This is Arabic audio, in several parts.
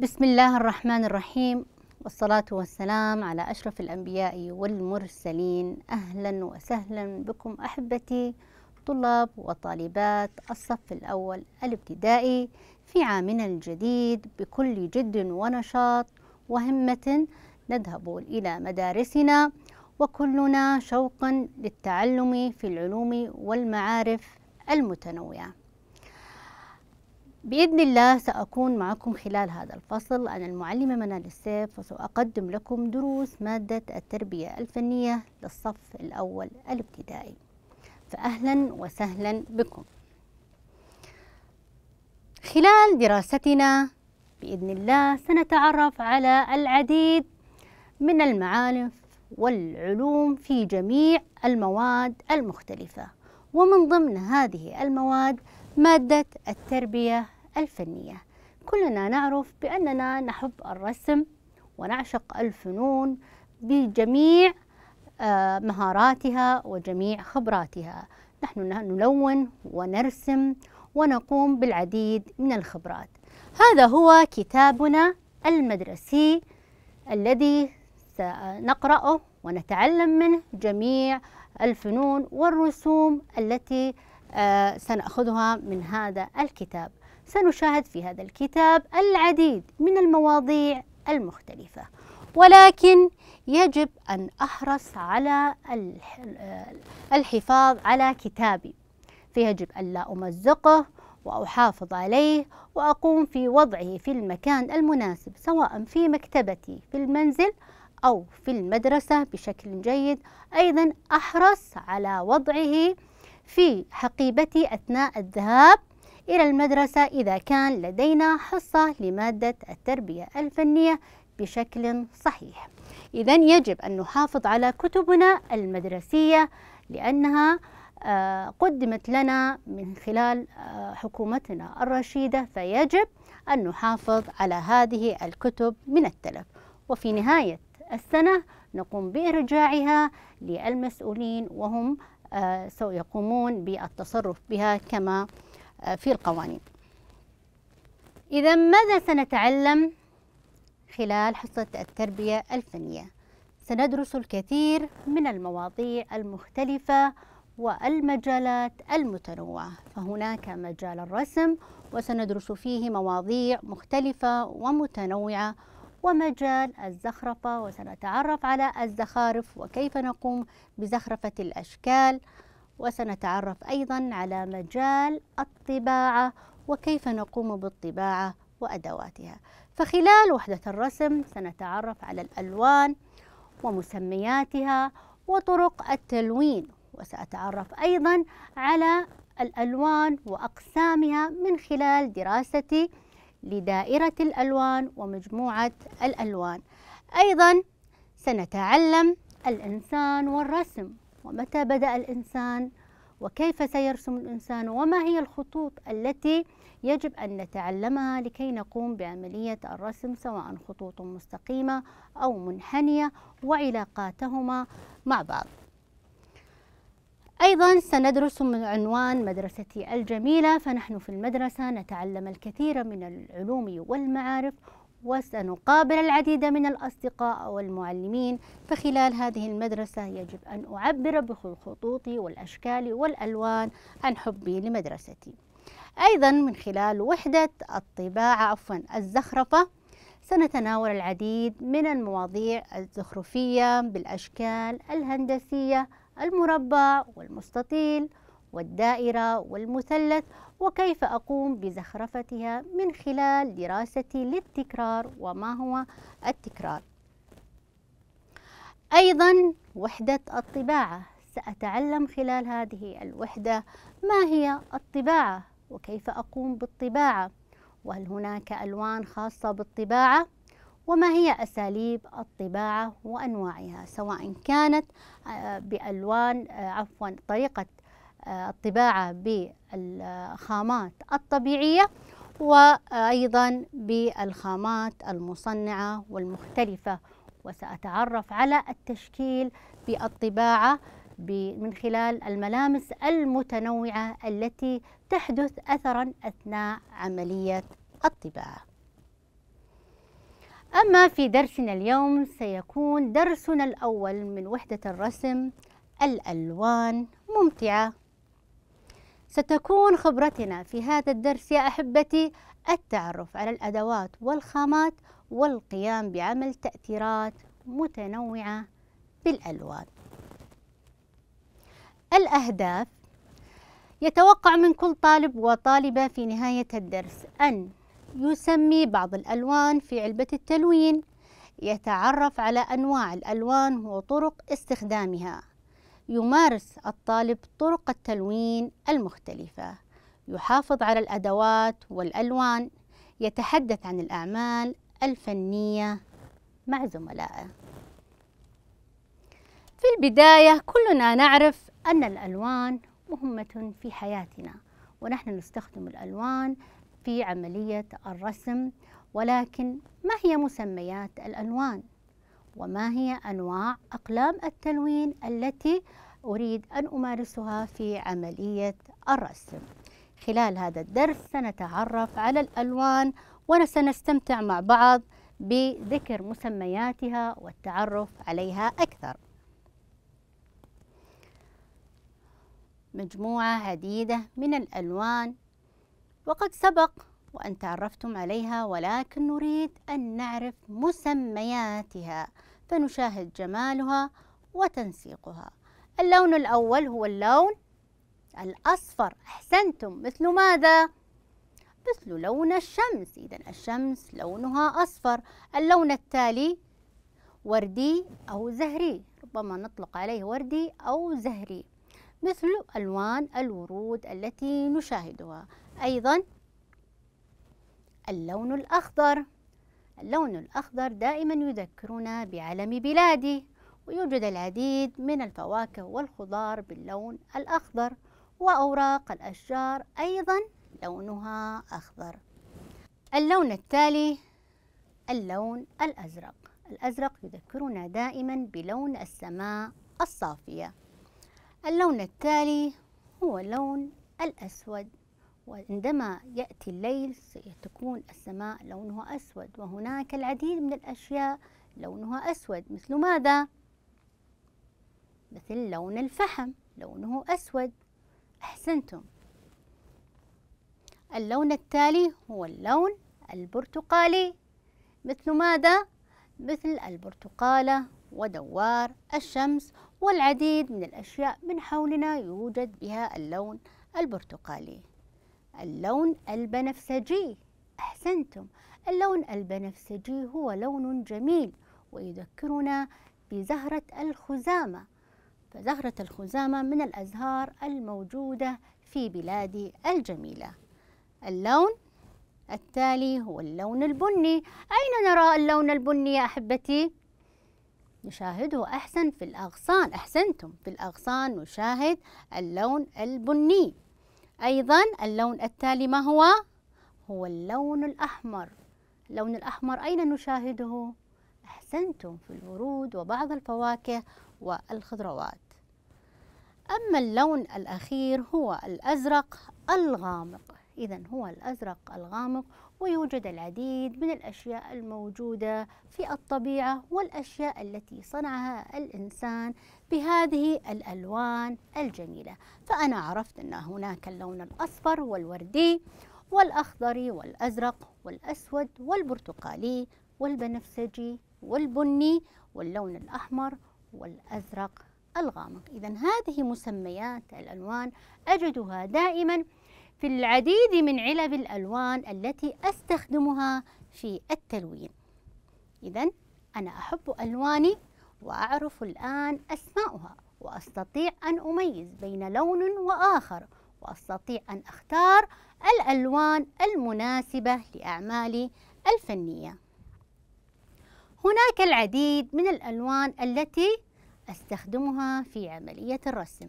بسم الله الرحمن الرحيم والصلاة والسلام على أشرف الأنبياء والمرسلين أهلا وسهلا بكم أحبتي طلاب وطالبات الصف الأول الابتدائي في عامنا الجديد بكل جد ونشاط وهمة نذهب إلى مدارسنا وكلنا شوقا للتعلم في العلوم والمعارف المتنوعة بإذن الله سأكون معكم خلال هذا الفصل أنا المعلمة منال السيف وسأقدم لكم دروس مادة التربية الفنية للصف الأول الابتدائي فأهلا وسهلا بكم خلال دراستنا بإذن الله سنتعرف على العديد من المعارف والعلوم في جميع المواد المختلفة ومن ضمن هذه المواد مادة التربية الفنية كلنا نعرف بأننا نحب الرسم ونعشق الفنون بجميع آه، مهاراتها وجميع خبراتها نحن نلون ونرسم ونقوم بالعديد من الخبرات هذا هو كتابنا المدرسي الذي سنقرأه ونتعلم منه جميع الفنون والرسوم التي آه، سنأخذها من هذا الكتاب سنشاهد في هذا الكتاب العديد من المواضيع المختلفة ولكن يجب أن أحرص على آه، الحفاظ على كتابي فيجب ألا أمزقه وأحافظ عليه وأقوم في وضعه في المكان المناسب سواء في مكتبتي في المنزل أو في المدرسة بشكل جيد أيضا أحرص على وضعه في حقيبتي أثناء الذهاب إلى المدرسة إذا كان لدينا حصة لمادة التربية الفنية بشكل صحيح إذا يجب أن نحافظ على كتبنا المدرسية لأنها آه، قدمت لنا من خلال آه، حكومتنا الرشيدة فيجب أن نحافظ على هذه الكتب من التلف وفي نهاية السنة نقوم بإرجاعها للمسؤولين وهم آه، يقومون بالتصرف بها كما آه، في القوانين إذا ماذا سنتعلم خلال حصة التربية الفنية؟ سندرس الكثير من المواضيع المختلفة والمجالات المتنوعة فهناك مجال الرسم وسندرس فيه مواضيع مختلفة ومتنوعة ومجال الزخرفة وسنتعرف على الزخارف وكيف نقوم بزخرفة الأشكال وسنتعرف أيضا على مجال الطباعة وكيف نقوم بالطباعة وأدواتها فخلال وحدة الرسم سنتعرف على الألوان ومسمياتها وطرق التلوين وسأتعرف أيضا على الألوان وأقسامها من خلال دراستي لدائرة الألوان ومجموعة الألوان أيضا سنتعلم الإنسان والرسم ومتى بدأ الإنسان وكيف سيرسم الإنسان وما هي الخطوط التي يجب أن نتعلمها لكي نقوم بعملية الرسم سواء خطوط مستقيمة أو منحنية وعلاقاتهما مع بعض أيضا سندرس من عنوان مدرستي الجميلة فنحن في المدرسة نتعلم الكثير من العلوم والمعارف وسنقابل العديد من الأصدقاء والمعلمين فخلال هذه المدرسة يجب أن أعبر بالخطوط والأشكال والألوان عن حبي لمدرستي أيضا من خلال وحدة الطباعة عفوا الزخرفة سنتناول العديد من المواضيع الزخرفية بالأشكال الهندسية المربع والمستطيل والدائرة والمثلث وكيف أقوم بزخرفتها من خلال دراستي للتكرار وما هو التكرار أيضا وحدة الطباعة سأتعلم خلال هذه الوحدة ما هي الطباعة وكيف أقوم بالطباعة وهل هناك ألوان خاصة بالطباعة وما هي أساليب الطباعة وأنواعها سواء كانت آه، بألوان آه، عفوا طريقة آه، الطباعة بالخامات الطبيعية وأيضا بالخامات المصنعة والمختلفة وسأتعرف على التشكيل بالطباعة من خلال الملامس المتنوعة التي تحدث أثرا أثناء عملية الطباعة أما في درسنا اليوم سيكون درسنا الأول من وحدة الرسم الألوان ممتعة ستكون خبرتنا في هذا الدرس يا أحبتي التعرف على الأدوات والخامات والقيام بعمل تأثيرات متنوعة بالألوان الأهداف يتوقع من كل طالب وطالبة في نهاية الدرس أن يسمي بعض الألوان في علبة التلوين يتعرف على أنواع الألوان وطرق استخدامها يمارس الطالب طرق التلوين المختلفة يحافظ على الأدوات والألوان يتحدث عن الأعمال الفنية مع زملائه في البداية كلنا نعرف أن الألوان مهمة في حياتنا ونحن نستخدم الألوان في عملية الرسم ولكن ما هي مسميات الألوان وما هي أنواع أقلام التلوين التي أريد أن أمارسها في عملية الرسم خلال هذا الدرس سنتعرف على الألوان وسنستمتع مع بعض بذكر مسمياتها والتعرف عليها أكثر مجموعة عديدة من الألوان وقد سبق وأن تعرفتم عليها ولكن نريد أن نعرف مسمياتها فنشاهد جمالها وتنسيقها اللون الأول هو اللون الأصفر أحسنتم مثل ماذا؟ مثل لون الشمس إذا الشمس لونها أصفر اللون التالي وردي أو زهري ربما نطلق عليه وردي أو زهري مثل ألوان الورود التي نشاهدها أيضا اللون الأخضر اللون الأخضر دائما يذكرنا بعلم بلادي ويوجد العديد من الفواكه والخضار باللون الأخضر وأوراق الأشجار أيضا لونها أخضر اللون التالي اللون الأزرق الأزرق يذكرنا دائما بلون السماء الصافية اللون التالي هو لون الأسود وعندما يأتي الليل ستكون السماء لونها أسود وهناك العديد من الأشياء لونها أسود مثل ماذا؟ مثل لون الفحم لونه أسود أحسنتم اللون التالي هو اللون البرتقالي مثل ماذا؟ مثل البرتقالة ودوار الشمس والعديد من الأشياء من حولنا يوجد بها اللون البرتقالي اللون البنفسجي أحسنتم اللون البنفسجي هو لون جميل ويذكرنا بزهرة الخزامة فزهرة الخزامة من الأزهار الموجودة في بلادي الجميلة اللون التالي هو اللون البني أين نرى اللون البني يا أحبتي؟ نشاهده أحسن في الأغصان أحسنتم في الأغصان نشاهد اللون البني أيضا اللون التالي ما هو؟ هو اللون الأحمر اللون الأحمر أين نشاهده؟ أحسنتم في الورود وبعض الفواكه والخضروات أما اللون الأخير هو الأزرق الغامق إذا هو الأزرق الغامق ويوجد العديد من الأشياء الموجودة في الطبيعة والأشياء التي صنعها الإنسان بهذه الألوان الجميلة فأنا عرفت أن هناك اللون الأصفر والوردي والأخضر والأزرق والأسود والبرتقالي والبنفسجي والبني واللون الأحمر والأزرق الغامق إذا هذه مسميات الألوان أجدها دائما في العديد من علب الألوان التي أستخدمها في التلوين إذا أنا أحب ألواني وأعرف الآن أسماؤها وأستطيع أن أميز بين لون وآخر وأستطيع أن أختار الألوان المناسبة لأعمالي الفنية هناك العديد من الألوان التي أستخدمها في عملية الرسم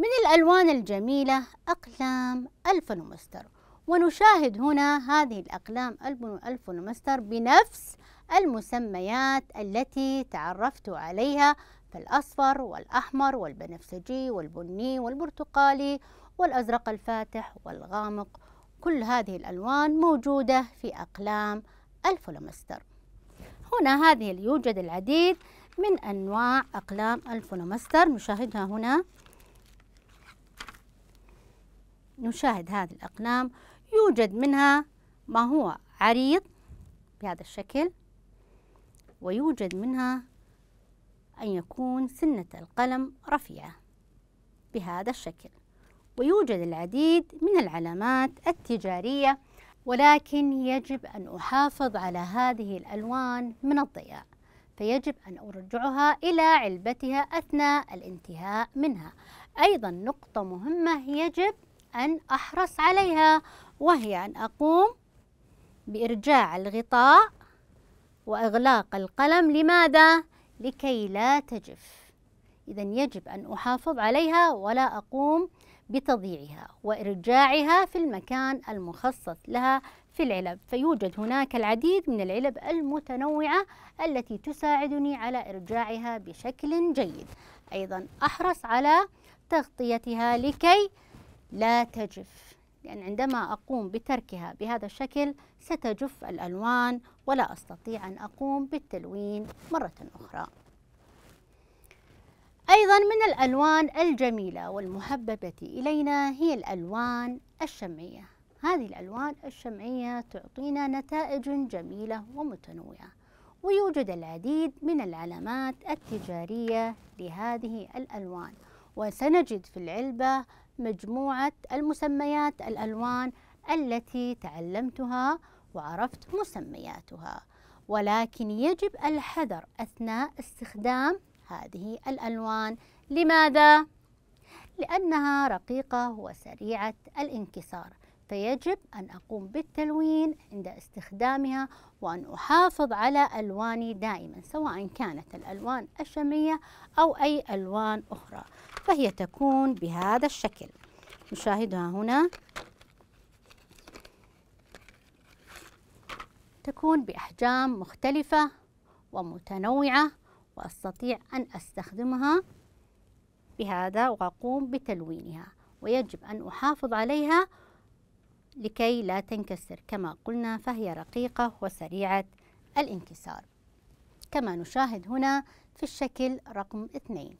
من الألوان الجميلة أقلام ألفن ومستر ونشاهد هنا هذه الأقلام ألف ومستر بنفس المسميات التي تعرفت عليها فالأصفر والأحمر والبنفسجي والبني والبرتقالي والأزرق الفاتح والغامق كل هذه الألوان موجودة في أقلام الفلومستر هنا هذه يوجد العديد من أنواع أقلام الفلومستر نشاهدها هنا نشاهد هذه الأقلام يوجد منها ما هو عريض بهذا الشكل ويوجد منها أن يكون سنة القلم رفيعة بهذا الشكل ويوجد العديد من العلامات التجارية ولكن يجب أن أحافظ على هذه الألوان من الضياء فيجب أن أرجعها إلى علبتها أثناء الانتهاء منها أيضا نقطة مهمة يجب أن أحرص عليها وهي أن أقوم بإرجاع الغطاء وإغلاق القلم لماذا؟ لكي لا تجف إذا يجب أن أحافظ عليها ولا أقوم بتضييعها وإرجاعها في المكان المخصص لها في العلب فيوجد هناك العديد من العلب المتنوعة التي تساعدني على إرجاعها بشكل جيد أيضا أحرص على تغطيتها لكي لا تجف لأن عندما أقوم بتركها بهذا الشكل ستجف الألوان ولا أستطيع أن أقوم بالتلوين مرة أخرى أيضا من الألوان الجميلة والمحببة إلينا هي الألوان الشمعية هذه الألوان الشمعية تعطينا نتائج جميلة ومتنوعة ويوجد العديد من العلامات التجارية لهذه الألوان وسنجد في العلبة مجموعة المسميات الألوان التي تعلمتها وعرفت مسمياتها ولكن يجب الحذر أثناء استخدام هذه الألوان لماذا؟ لأنها رقيقة وسريعة الانكسار فيجب أن أقوم بالتلوين عند استخدامها وأن أحافظ على ألواني دائما سواء كانت الألوان الشمية أو أي ألوان أخرى فهي تكون بهذا الشكل نشاهدها هنا تكون بأحجام مختلفة ومتنوعة وأستطيع أن أستخدمها بهذا وأقوم بتلوينها ويجب أن أحافظ عليها لكي لا تنكسر كما قلنا فهي رقيقة وسريعة الانكسار كما نشاهد هنا في الشكل رقم 2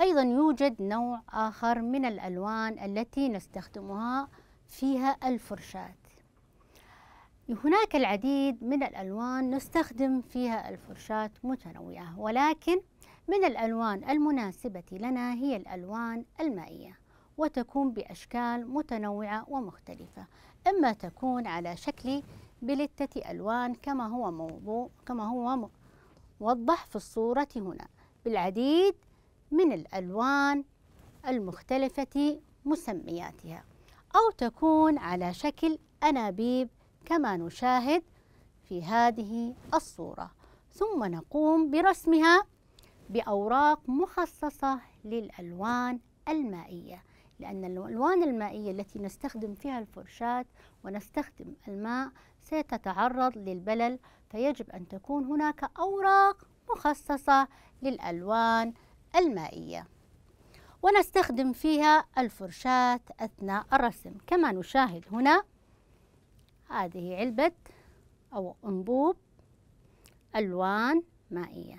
أيضا يوجد نوع آخر من الألوان التي نستخدمها فيها الفرشاة هناك العديد من الألوان نستخدم فيها الفرشاة متنوعة ولكن من الألوان المناسبة لنا هي الألوان المائية وتكون بأشكال متنوعة ومختلفة إما تكون على شكل بلتة ألوان كما هو موضوع كما هو موضوع وضح في الصورة هنا بالعديد من الألوان المختلفة مسمياتها أو تكون على شكل أنابيب كما نشاهد في هذه الصورة ثم نقوم برسمها بأوراق مخصصة للألوان المائية لأن الألوان المائية التي نستخدم فيها الفرشاة ونستخدم الماء ستتعرض للبلل فيجب أن تكون هناك أوراق مخصصة للألوان المائية ونستخدم فيها الفرشاة أثناء الرسم كما نشاهد هنا هذه علبة أو أنبوب ألوان مائية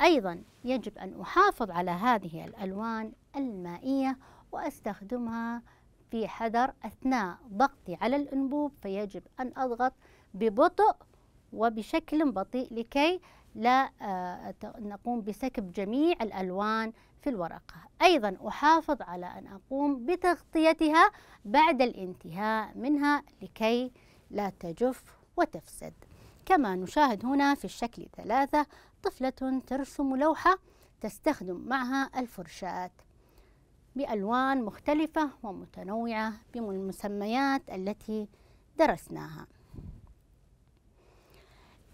أيضا يجب أن أحافظ على هذه الألوان المائية وأستخدمها في حذر أثناء ضغطي على الأنبوب فيجب أن أضغط ببطء وبشكل بطيء لكي لا آه، نقوم بسكب جميع الألوان في الورقة أيضا أحافظ على أن أقوم بتغطيتها بعد الانتهاء منها لكي لا تجف وتفسد كما نشاهد هنا في الشكل ثلاثة طفلة ترسم لوحة تستخدم معها الفرشاة بألوان مختلفة ومتنوعة بمسميات التي درسناها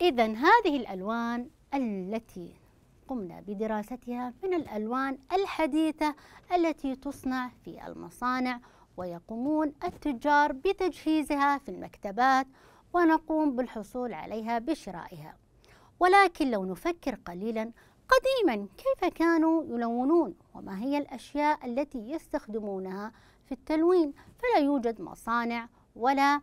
إذا هذه الألوان التي قمنا بدراستها من الألوان الحديثة التي تصنع في المصانع ويقومون التجار بتجهيزها في المكتبات ونقوم بالحصول عليها بشرائها ولكن لو نفكر قليلا قديما كيف كانوا يلونون وما هي الأشياء التي يستخدمونها في التلوين فلا يوجد مصانع ولا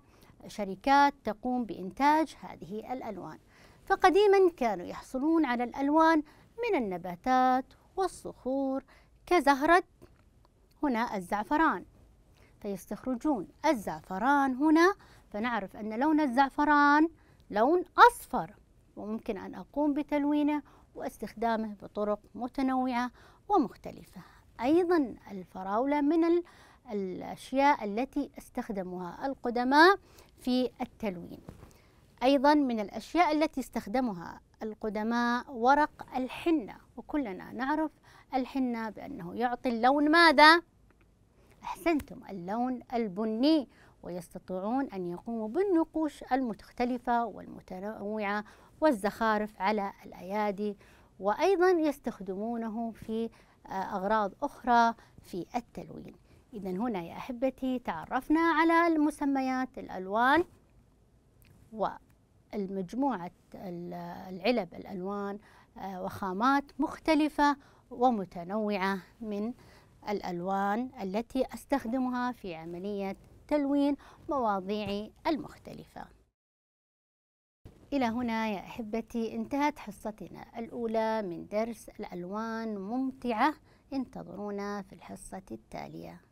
شركات تقوم بإنتاج هذه الألوان فقديما كانوا يحصلون على الألوان من النباتات والصخور كزهرة هنا الزعفران فيستخرجون الزعفران هنا فنعرف أن لون الزعفران لون أصفر وممكن أن أقوم بتلوينه واستخدامه بطرق متنوعة ومختلفة أيضا الفراولة من الأشياء التي استخدمها القدماء في التلوين أيضا من الأشياء التي استخدمها القدماء ورق الحنة وكلنا نعرف الحنة بأنه يعطي اللون ماذا؟ أحسنتم اللون البني ويستطيعون أن يقوموا بالنقوش المختلفة والمتنوعة والزخارف على الأيادي وأيضا يستخدمونه في آه، أغراض أخرى في التلوين إذا هنا يا أحبتي تعرفنا على المسميات الألوان والمجموعة العلب الألوان آه، وخامات مختلفة ومتنوعة من الألوان التي أستخدمها في عملية تلوين مواضيعي المختلفة إلى هنا يا أحبتي انتهت حصتنا الأولى من درس الألوان ممتعة انتظرونا في الحصة التالية